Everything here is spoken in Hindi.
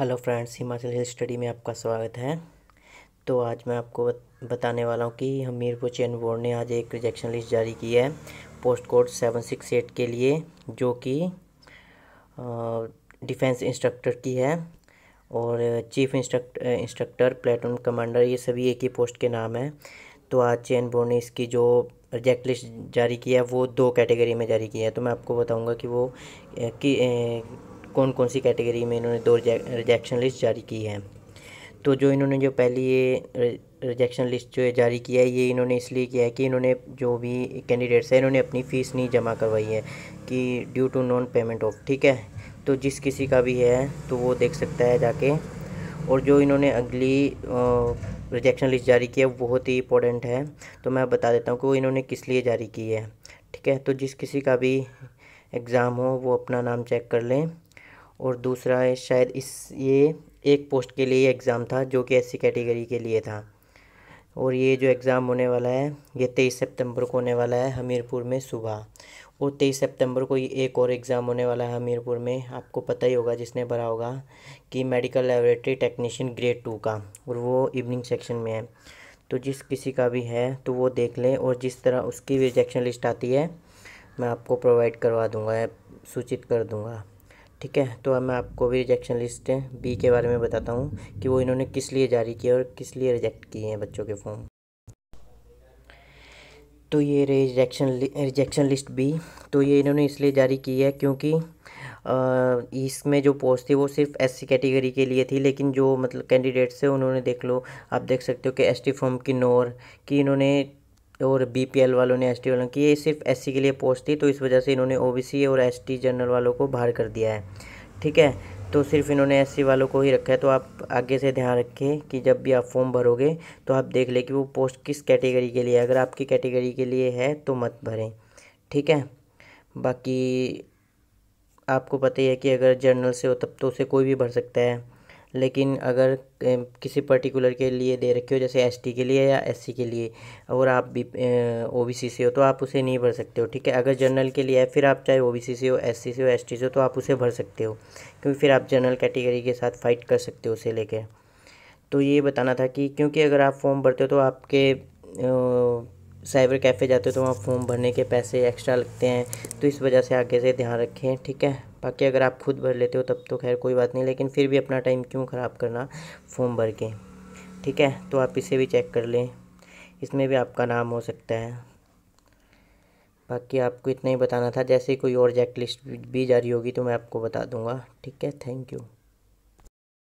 hello friends Himachal hill study में आपका स्वागत है तो आज मैं आपको बताने वाला हूँ कि हमीरपुर चयन बोर्ड ने आज एक रिजेक्शन लिस्ट जारी की है post code seven six eight के लिए जो कि डिफेंस इंस्ट्रक्टर की है और chief instruct instructor platoon commander ये सभी एक ही पोस्ट के नाम हैं तो आज चयन बोर्ड ने इसकी जो रिजेक्ट लिस्ट जारी की है वो दो कैटेगरी में जारी की है तो मैं आपको बताऊँगा कि वो कि कौन कौन सी कैटेगरी में इन्होंने दो रिजेक्शन लिस्ट जारी की है तो जो इन्होंने जो पहली ये रिजेक्शन लिस्ट जो है जारी किया है ये इन्होंने इसलिए किया है कि इन्होंने जो भी कैंडिडेट्स हैं इन्होंने अपनी फ़ीस नहीं जमा करवाई है कि due to non payment of ठीक है तो जिस किसी का भी है तो वो देख सकता है जाके और जो इन्होंने अगली रिजेक्शन लिस्ट जारी किया है वो बहुत ही इंपॉर्टेंट है तो मैं बता देता हूँ कि इन्होंने किस लिए जारी की है ठीक है तो जिस किसी का भी एग्ज़ाम हो वो अपना नाम चेक कर लें और दूसरा है शायद इस ये एक पोस्ट के लिए एग्ज़ाम था जो कि ऐसी कैटेगरी के लिए था और ये जो एग्ज़ाम होने वाला है ये तेईस सितंबर को होने वाला है हमीरपुर में सुबह और तेईस सितंबर को ये एक और एग्ज़ाम होने वाला है हमीरपुर में आपको पता ही होगा जिसने भरा होगा कि medical laboratory technician grade two का और वो इवनिंग सेक्शन में है तो जिस किसी का भी है तो वो देख लें और जिस तरह उसकी रिजेक्शन लिस्ट आती है मैं आपको प्रोवाइड करवा दूँगा सूचित कर दूँगा ठीक है तो अब मैं आपको भी रिजेक्शन लिस्ट बी के बारे में बताता हूँ कि वो इन्होंने किस लिए जारी किया और किस लिए रिजेक्ट किए हैं बच्चों के फॉर्म तो ये रिजेक्शन रिजेक्शन लिस्ट बी तो ये इन्होंने इसलिए जारी की है क्योंकि इसमें जो पोस्ट थी वो सिर्फ एस सी कैटेगरी के लिए थी लेकिन जो मतलब कैंडिडेट्स थे उन्होंने देख लो आप देख सकते हो कि एस टी फॉर्म की नोर कि इन्होंने और बीपीएल वालों ने एसटी वालों की ये सिर्फ एससी के लिए पोस्ट थी तो इस वजह से इन्होंने ओबीसी और एसटी जनरल वालों को बाहर कर दिया है ठीक है तो सिर्फ इन्होंने एससी वालों को ही रखा है तो आप आगे से ध्यान रखें कि जब भी आप फॉर्म भरोगे तो आप देख लें कि वो पोस्ट किस कैटेगरी के लिए अगर आपकी कैटेगरी के लिए है तो मत भरें ठीक है बाकी आपको पता ही है कि अगर जर्नल से हो तब तो उसे कोई भी भर सकता है लेकिन अगर किसी पर्टिकुलर के लिए दे रखे हो जैसे एसटी के लिए या एससी के लिए और आप बी ओबीसी से हो तो आप उसे नहीं भर सकते हो ठीक है अगर जनरल के लिए है फिर आप चाहे ओबीसी से हो एससी से हो एसटी से हो तो आप उसे भर सकते हो क्योंकि फिर आप जनरल कैटेगरी के साथ फ़ाइट कर सकते हो उसे लेकर तो ये बताना था कि क्योंकि अगर आप फॉर्म भरते हो तो आपके साइबर कैफ़े जाते हो तो वहाँ फॉर्म भरने के पैसे एक्स्ट्रा लगते हैं तो इस वजह से आगे से ध्यान रखें ठीक है बाकी अगर आप खुद भर लेते हो तब तो खैर कोई बात नहीं लेकिन फिर भी अपना टाइम क्यों ख़राब करना फॉर्म भर के ठीक है तो आप इसे भी चेक कर लें इसमें भी आपका नाम हो सकता है बाकी आपको इतना ही बताना था जैसे कोई और जैक लिस्ट भी जारी होगी तो मैं आपको बता दूंगा ठीक है थैंक यू